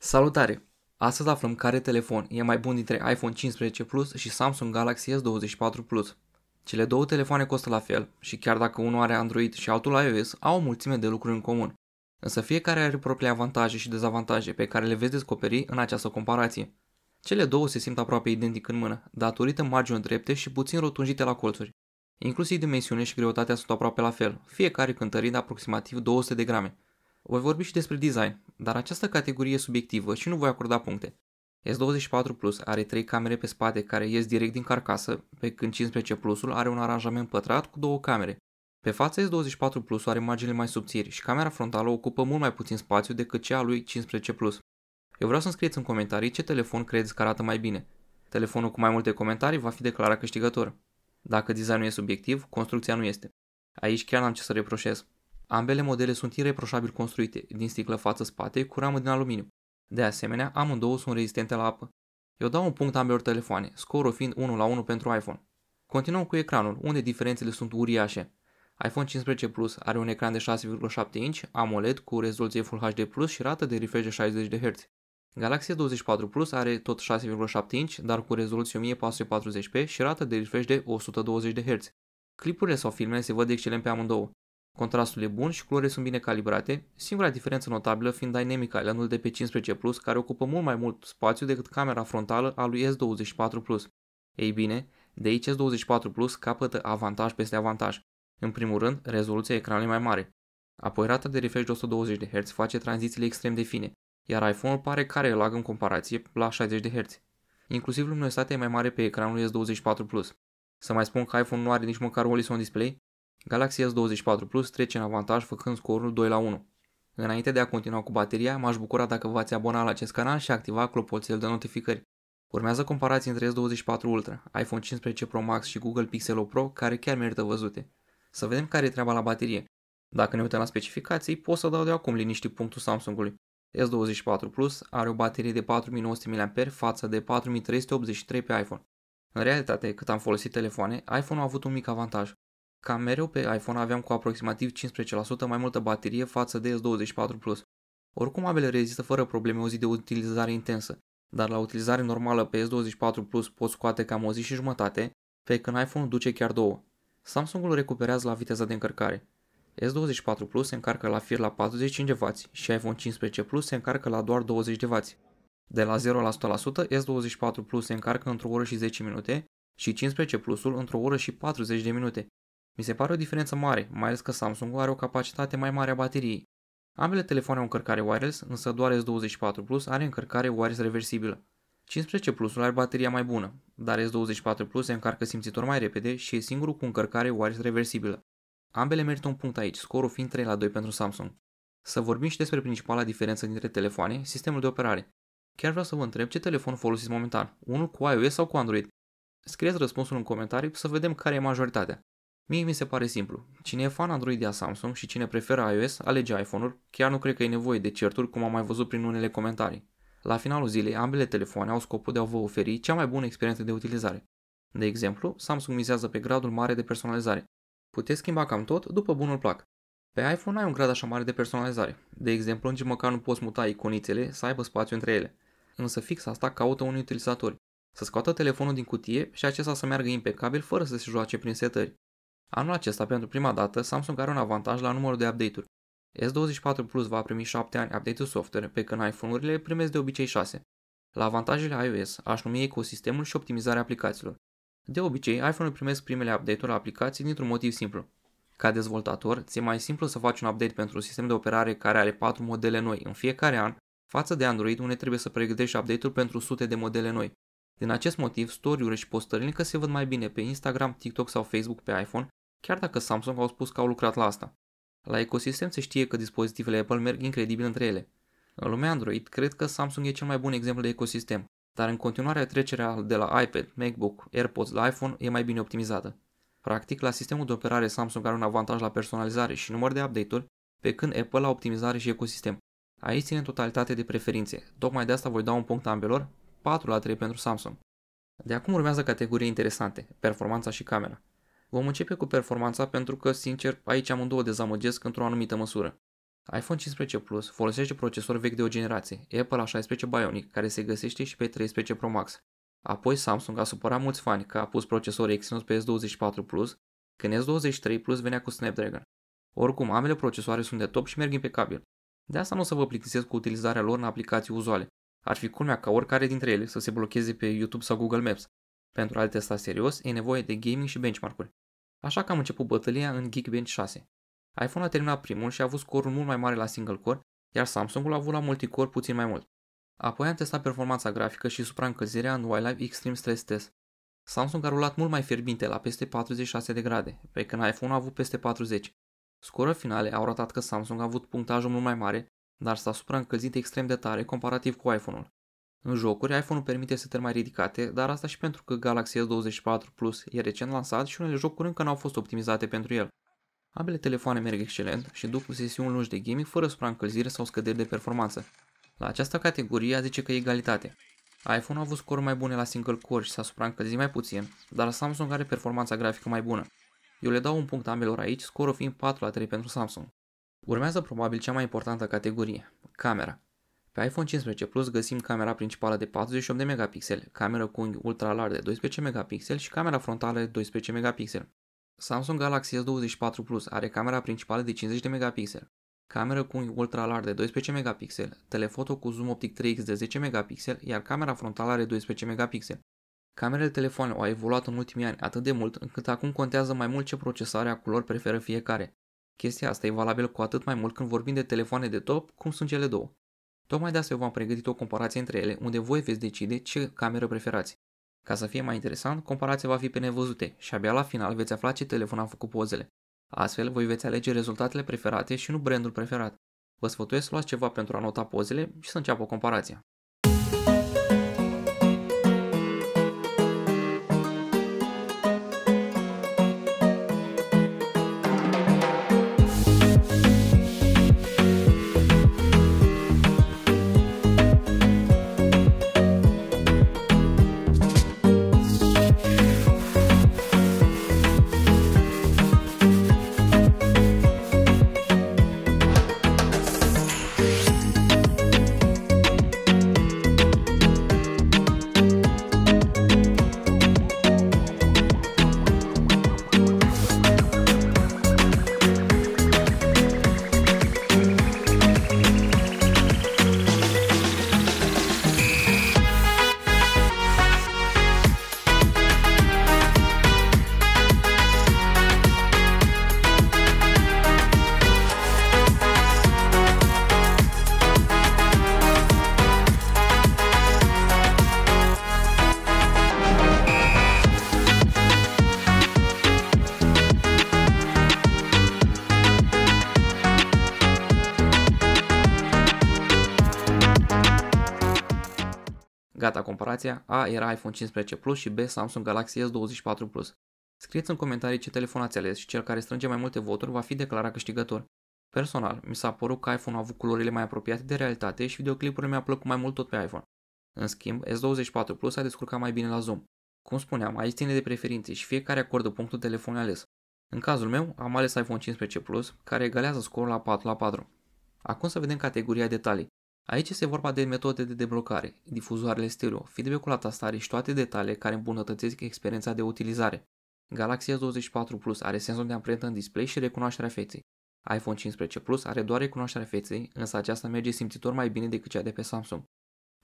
Salutare! Astăzi aflăm care telefon e mai bun dintre iPhone 15 Plus și Samsung Galaxy S24 Plus. Cele două telefoane costă la fel și chiar dacă unul are Android și altul iOS, au o mulțime de lucruri în comun. Însă fiecare are propriile avantaje și dezavantaje pe care le veți descoperi în această comparație. Cele două se simt aproape identic în mână, datorită marginii drepte și puțin rotunjite la colțuri. Inclusiv dimensiunea și greutatea sunt aproape la fel, fiecare cântărind aproximativ 200 de grame, voi vorbi și despre design, dar această categorie e subiectivă și nu voi acorda puncte. S24 Plus are 3 camere pe spate care ies direct din carcasă, pe când 15 Plusul are un aranjament pătrat cu două camere. Pe față S24 Plus are marginile mai subțiri și camera frontală ocupă mult mai puțin spațiu decât cea a lui 15 Plus. Eu vreau să-mi scrieți în comentarii ce telefon credeți că arată mai bine. Telefonul cu mai multe comentarii va fi declarat câștigător. Dacă designul e subiectiv, construcția nu este. Aici chiar n-am ce să reproșez. Ambele modele sunt ireproșabil construite, din sticlă față-spate, cu ramă din aluminiu. De asemenea, amândouă sunt rezistente la apă. Eu dau un punct ambelor telefoane, scorul fiind 1 la 1 pentru iPhone. Continuăm cu ecranul, unde diferențele sunt uriașe. iPhone 15 Plus are un ecran de 6,7 inch, AMOLED cu rezoluție Full HD Plus și rată de refresh de 60 de Hz. Galaxy 24 Plus are tot 6,7 inch, dar cu rezoluție 1440p și rată de refresh de 120 de Hz. Clipurile sau filmele se văd excelent pe amândouă. Contrastul e bun și culorile sunt bine calibrate, singura diferență notabilă fiind Dynamic island de pe 15 Plus, care ocupă mult mai mult spațiu decât camera frontală a lui S24 Plus. Ei bine, de aici S24 Plus capătă avantaj peste avantaj. În primul rând, rezoluția ecranului mai mare. Apoi rata de refresh de 120 de Hz face tranzițiile extrem de fine, iar iPhone-ul pare care lag în comparație la 60 de Hz. Inclusiv luminositatea e mai mare pe ecranul S24 Plus. Să mai spun că iPhone nu are nici măcar un display, Galaxy S24 Plus trece în avantaj făcând scorul 2 la 1. Înainte de a continua cu bateria, m-aș bucura dacă v-ați abonat la acest canal și activa clopoțel de notificări. Urmează comparații între S24 Ultra, iPhone 15 Pro Max și Google Pixel Pro, care chiar merită văzute. Să vedem care e treaba la baterie. Dacă ne uităm la specificații, pot să dau de acum liniștit punctul Samsungului. S24 Plus are o baterie de 4900 mAh față de 4383 pe iPhone. În realitate, cât am folosit telefoane, iPhone-ul a avut un mic avantaj. Ca mereu pe iPhone aveam cu aproximativ 15% mai multă baterie față de S24+. Oricum ambele rezistă fără probleme o zi de utilizare intensă, dar la utilizare normală pe S24 Plus poți scoate cam o zi și jumătate, pe când iphone duce chiar două. Samsung-ul recuperează la viteza de încărcare. S24 Plus se încarcă la fir la 45W și iPhone 15 Plus se încarcă la doar 20W. De la 0 la 100%, S24 Plus se încarcă într-o oră și 10 minute și 15 Plusul într-o oră și 40 de minute, mi se pare o diferență mare, mai ales că Samsung are o capacitate mai mare a bateriei. Ambele telefoane au încărcare wireless, însă doar S24 Plus are încărcare wireless reversibilă. 15 Plusul are bateria mai bună, dar S24 Plus se încarcă simțitor mai repede și e singurul cu încărcare wireless reversibilă. Ambele merită un punct aici, scorul fiind 3 la 2 pentru Samsung. Să vorbim și despre principala diferență dintre telefoane, sistemul de operare. Chiar vreau să vă întreb ce telefon folosiți momentan, unul cu iOS sau cu Android? Scrieți răspunsul în comentarii să vedem care e majoritatea. Mie mi se pare simplu. Cine e fan Android a Samsung și cine preferă iOS, alege iPhone-ul, chiar nu cred că e nevoie de certuri cum am mai văzut prin unele comentarii. La finalul zilei, ambele telefoane au scopul de a vă oferi cea mai bună experiență de utilizare. De exemplu, Samsung mizează pe gradul mare de personalizare. Puteți schimba cam tot după bunul plac. Pe iPhone ai un grad așa mare de personalizare. De exemplu, nici măcar nu poți muta iconițele să aibă spațiu între ele. Însă fix asta caută unii utilizatori. Să scoată telefonul din cutie și acesta să meargă impecabil fără să se joace prin setări. Anul acesta, pentru prima dată, Samsung are un avantaj la numărul de update-uri. S24 Plus va primi 7 ani update-ul software, pe când iPhone-urile primesc de obicei 6. La avantajele iOS aș numi ecosistemul și optimizarea aplicațiilor. De obicei, iPhone-ul primesc primele update-uri la aplicații dintr-un motiv simplu. Ca dezvoltator, ți-e mai simplu să faci un update pentru un sistem de operare care are 4 modele noi în fiecare an, față de Android unde trebuie să pregătești update-uri pentru sute de modele noi. Din acest motiv, story-urile și postările încă se văd mai bine pe Instagram, TikTok sau Facebook pe iPhone, Chiar dacă Samsung au spus că au lucrat la asta. La ecosistem se știe că dispozitivele Apple merg incredibil între ele. În lumea Android, cred că Samsung e cel mai bun exemplu de ecosistem, dar în continuare trecerea de la iPad, MacBook, AirPods la iPhone e mai bine optimizată. Practic, la sistemul de operare Samsung are un avantaj la personalizare și număr de update-uri, pe când Apple la optimizare și ecosistem. Aici ține în totalitate de preferințe, tocmai de asta voi da un punct ambelor, 4 la 3 pentru Samsung. De acum urmează categorii interesante, performanța și camera. Vom începe cu performanța pentru că, sincer, aici amândouă dezamăgesc într-o anumită măsură. iPhone 15 Plus folosește procesor vechi de o generație, Apple A16 Bionic, care se găsește și pe 13 Pro Max. Apoi Samsung a supărat mulți fani că a pus procesor Exynos pe S24 Plus, când S23 Plus venea cu Snapdragon. Oricum, ambele procesoare sunt de top și merg impecabil. De asta nu o să vă plictisesc cu utilizarea lor în aplicații uzuale. Ar fi culmea ca oricare dintre ele să se blocheze pe YouTube sau Google Maps. Pentru a le testa serios, e nevoie de gaming și benchmark-uri. Așa că am început bătălia în Geekbench 6. iPhone a terminat primul și a avut scorul mult mai mare la single core, iar Samsung-ul a avut la multicore puțin mai mult. Apoi am testat performanța grafică și supraîncălzirea în Wildlife Extreme Stress Test. Samsung a rulat mult mai fierbinte la peste 46 de grade, pe când iPhone a avut peste 40. Scorul finale au arătat că Samsung a avut punctajul mult mai mare, dar s-a supraîncălzit extrem de tare comparativ cu iPhone-ul. În jocuri, iPhone-ul permite setări mai ridicate, dar asta și pentru că Galaxy S24 Plus e recent lansat și unele jocuri încă n-au fost optimizate pentru el. Ambele telefoane merg excelent și duc sesiuni lungi de gaming fără supraîncălzire sau scăderi de performanță. La această categorie a zice că e egalitate. iPhone a avut scoruri mai bune la single core și s-a supraîncălzit mai puțin, dar Samsung are performanța grafică mai bună. Eu le dau un punct ambelor aici, scorul fiind 4 la 3 pentru Samsung. Urmează probabil cea mai importantă categorie, camera. Pe iPhone 15 Plus găsim camera principală de 48 de megapixel, camera cu unghi ultra larg de 12 megapixel și camera frontală de 12 megapixel. Samsung Galaxy S24 Plus are camera principală de 50 de megapixel, cameră cu unghi ultra larg de 12 megapixel, telefoto cu zoom optic 3x de 10 megapixel iar camera frontală are 12 megapixel. Camerele telefoanelor au evoluat în ultimii ani atât de mult încât acum contează mai mult ce procesare a culori preferă fiecare. Chestia asta e valabil cu atât mai mult când vorbim de telefoane de top, cum sunt cele două. Tocmai de asta eu v-am pregătit o comparație între ele, unde voi veți decide ce cameră preferați. Ca să fie mai interesant, comparația va fi pe nevăzute și abia la final veți afla ce telefon a făcut pozele. Astfel, voi veți alege rezultatele preferate și nu brandul preferat. Vă sfătuiesc să luați ceva pentru a nota pozele și să înceapă comparația. Gata comparația, A era iPhone 15 Plus și B Samsung Galaxy S24 Plus. Scrieți în comentarii ce telefon ați ales și cel care strânge mai multe voturi va fi declarat câștigător. Personal, mi s-a părut că iPhone a avut culorile mai apropiate de realitate și videoclipurile mi-a plăcut mai mult tot pe iPhone. În schimb, S24 Plus a descurcat mai bine la zoom. Cum spuneam, aici ține de preferințe și fiecare acordă punctul telefonului ales. În cazul meu, am ales iPhone 15 Plus, care egalează scorul la 4 la 4. Acum să vedem categoria detalii. Aici este vorba de metode de deblocare, difuzoarele stereo, feedback-ul la tastare și toate detaliile care îmbunătățesc experiența de utilizare. Galaxy S24 Plus are senzor de amprentă în display și recunoașterea feței. iPhone 15 Plus are doar recunoașterea feței, însă aceasta merge simțitor mai bine decât cea de pe Samsung.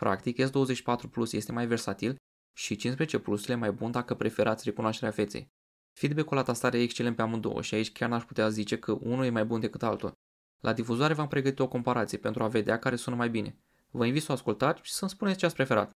Practic, S24 Plus este mai versatil și 15 Plus le mai bun dacă preferați recunoașterea feței. Feedback-ul la tastare e excelent pe amândouă și aici chiar n-aș putea zice că unul e mai bun decât altul. La difuzare v-am pregătit o comparație pentru a vedea care sună mai bine. Vă invit să o ascultați și să-mi spuneți ce ați preferat.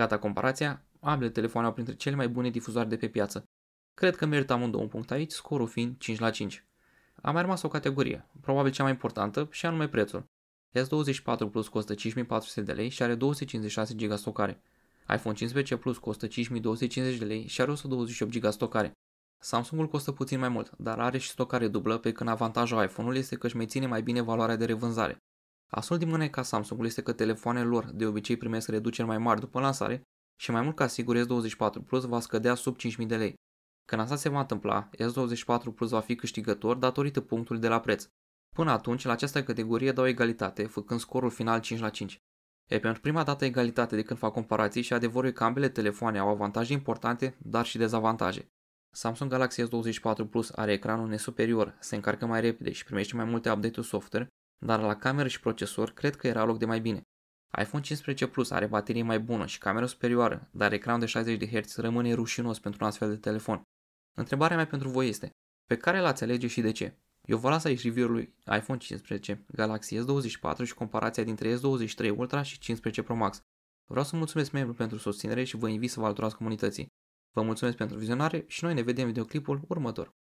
Gata comparația, ambele telefoane au printre cele mai bune difuzoare de pe piață. Cred că merită amândouă un punct aici, scorul fiind 5 la 5. A mai rămas o categorie, probabil cea mai importantă, și anume prețul. S24 Plus costă 5400 de lei și are 256 GB stocare. iPhone 15 Plus costă 5250 de lei și are 128 GB stocare. Samsungul costă puțin mai mult, dar are și stocare dublă, pe când avantajul iPhone-ului este că își menține mai bine valoarea de revânzare. Astfel din mâneca Samsung este că telefoanele lor de obicei primesc reduceri mai mari după lansare și mai mult ca sigur S24 Plus va scădea sub 5.000 de lei. Când asta se va întâmpla, S24 Plus va fi câștigător datorită punctului de la preț. Până atunci, la această categorie dau egalitate, făcând scorul final 5 la 5. E pentru prima dată egalitate de când fac comparații și adevărul că ambele telefoane au avantaje importante, dar și dezavantaje. Samsung Galaxy S24 Plus are ecranul nesuperior, se încarcă mai repede și primește mai multe update-uri software, dar la cameră și procesor cred că era loc de mai bine. iPhone 15 Plus are baterie mai bună și cameră superioară, dar ecranul de 60 Hz rămâne rușinos pentru un astfel de telefon. Întrebarea mea pentru voi este, pe care l-ați alege și de ce? Eu vă las aici review-ul lui iPhone 15, Galaxy S24 și comparația dintre S23 Ultra și 15 Pro Max. Vreau să mulțumesc membru pentru susținere și vă invit să vă alăturați comunității. Vă mulțumesc pentru vizionare și noi ne vedem în videoclipul următor.